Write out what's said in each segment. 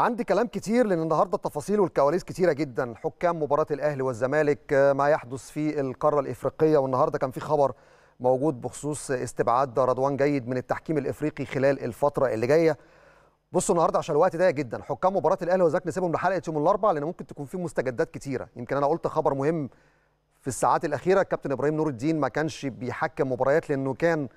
عندي كلام كتير لان النهارده التفاصيل والكواليس كتيره جدا حكام مباراه الاهلي والزمالك آه، ما يحدث في القاره الافريقيه والنهارده كان في خبر موجود بخصوص استبعاد رضوان جيد من التحكيم الافريقي خلال الفتره اللي جايه بصوا النهارده عشان الوقت ضيق جدا حكام مباراه الاهلي والزمالك نسيبهم لحلقه يوم الاربعاء لان ممكن تكون في مستجدات كتيره يمكن انا قلت خبر مهم في الساعات الاخيره كابتن ابراهيم نور الدين ما كانش بيحكم مباريات لانه كان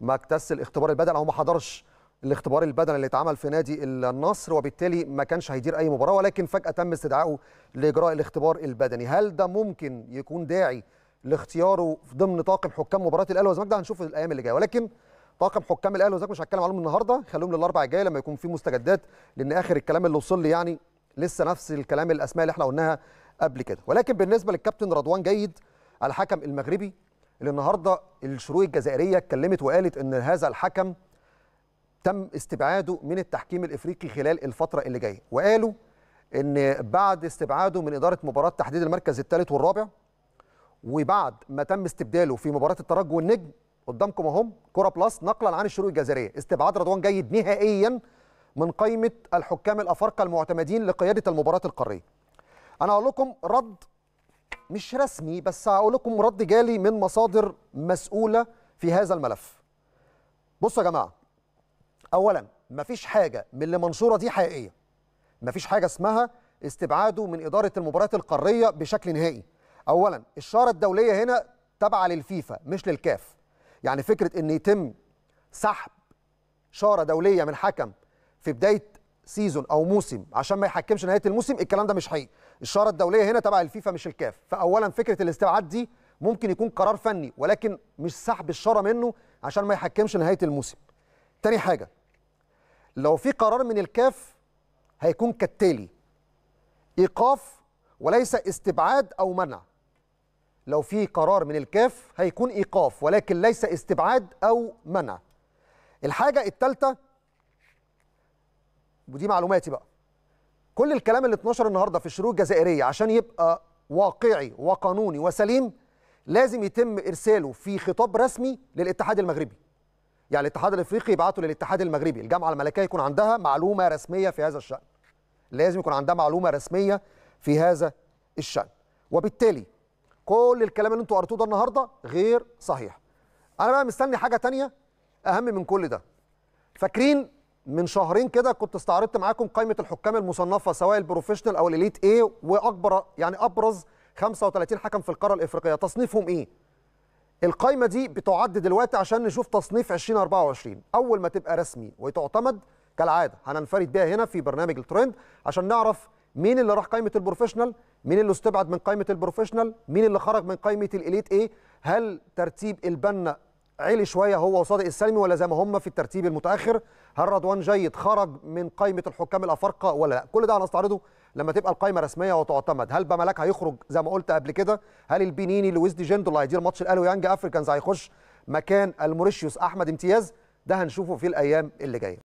ما اكتس الاختبار البدني او ما حضرش الاختبار البدني اللي اتعمل في نادي النصر وبالتالي ما كانش هيدير اي مباراه ولكن فجاه تم استدعائه لاجراء الاختبار البدني هل ده ممكن يكون داعي لاختياره ضمن طاقم حكام مباراه الاهلي والزمالك ده هنشوف الايام اللي جايه ولكن طاقم حكام الاهلي والزمالك مش هتكلم عليهم النهارده خليهم للاربع الجاي لما يكون في مستجدات لان اخر الكلام اللي وصل لي يعني لسه نفس الكلام الاسماء اللي احنا قلناها قبل كده ولكن بالنسبه للكابتن رضوان جيد الحكم المغربي اللي النهارده الشروق الجزائريه اتكلمت وقالت ان هذا الحكم تم استبعاده من التحكيم الافريقي خلال الفتره اللي جايه وقالوا ان بعد استبعاده من اداره مباراه تحديد المركز الثالث والرابع وبعد ما تم استبداله في مباراه الترجي والنجم قدامكم اهم كره بلس نقلا عن الشروق الجزائريه استبعاد رضوان جيد نهائيا من قائمه الحكام الافارقه المعتمدين لقياده المباراه القاريه انا هقول لكم رد مش رسمي بس هقول لكم رد جالي من مصادر مسؤوله في هذا الملف بصوا يا جماعه اولا مفيش حاجه من اللي منشوره دي حقيقيه مفيش حاجه اسمها استبعاده من اداره المباريات القاريه بشكل نهائي اولا الشاره الدوليه هنا تابعه للفيفا مش للكاف يعني فكره ان يتم سحب شاره دوليه من حكم في بدايه سيزون او موسم عشان ما يحكمش نهايه الموسم الكلام ده مش حقيقي الشاره الدوليه هنا تبع الفيفا مش الكاف فاولا فكره الاستبعاد دي ممكن يكون قرار فني ولكن مش سحب الشاره منه عشان ما يحكمش نهايه الموسم تاني حاجه لو في قرار من الكاف هيكون كالتالي ايقاف وليس استبعاد او منع لو في قرار من الكاف هيكون ايقاف ولكن ليس استبعاد او منع الحاجه الثالثه ودي معلوماتي بقى كل الكلام اللي اتنشر النهارده في الشروط الجزائريه عشان يبقى واقعي وقانوني وسليم لازم يتم ارساله في خطاب رسمي للاتحاد المغربي يعني الاتحاد الافريقي يبعته للاتحاد المغربي الجامعه الملكيه يكون عندها معلومه رسميه في هذا الشان لازم يكون عندها معلومه رسميه في هذا الشان وبالتالي كل الكلام اللي انتوا قرتوه ده النهارده غير صحيح انا بقى مستني حاجه تانية اهم من كل ده فاكرين من شهرين كده كنت استعرضت معاكم قائمه الحكام المصنفه سواء البروفيشنال او الاليت ايه واكبر يعني ابرز 35 حكم في القاره الافريقيه تصنيفهم ايه القايمه دي بتعد دلوقتي عشان نشوف تصنيف 2024 اول ما تبقى رسمي وتعتمد كالعاده هننفرد بيها هنا في برنامج الترند عشان نعرف مين اللي راح قائمه البروفيشنال مين اللي استبعد من قائمه البروفيشنال مين اللي خرج من قائمه الاليت ايه هل ترتيب البنا علي شويه هو وصادق السلمي ولا زي ما هم في الترتيب المتاخر هل رضوان جيد خرج من قائمه الحكام الافارقه ولا لا كل ده هنستعرضه لما تبقى القائمه رسميه وتعتمد هل بملاك هيخرج زي ما قلت قبل كده هل البنيني لويس دي جندو اللي هيدير ماتش الاهلي ويانج افريكانز هيخش مكان الموريشيوس احمد امتياز ده هنشوفه في الايام اللي جايه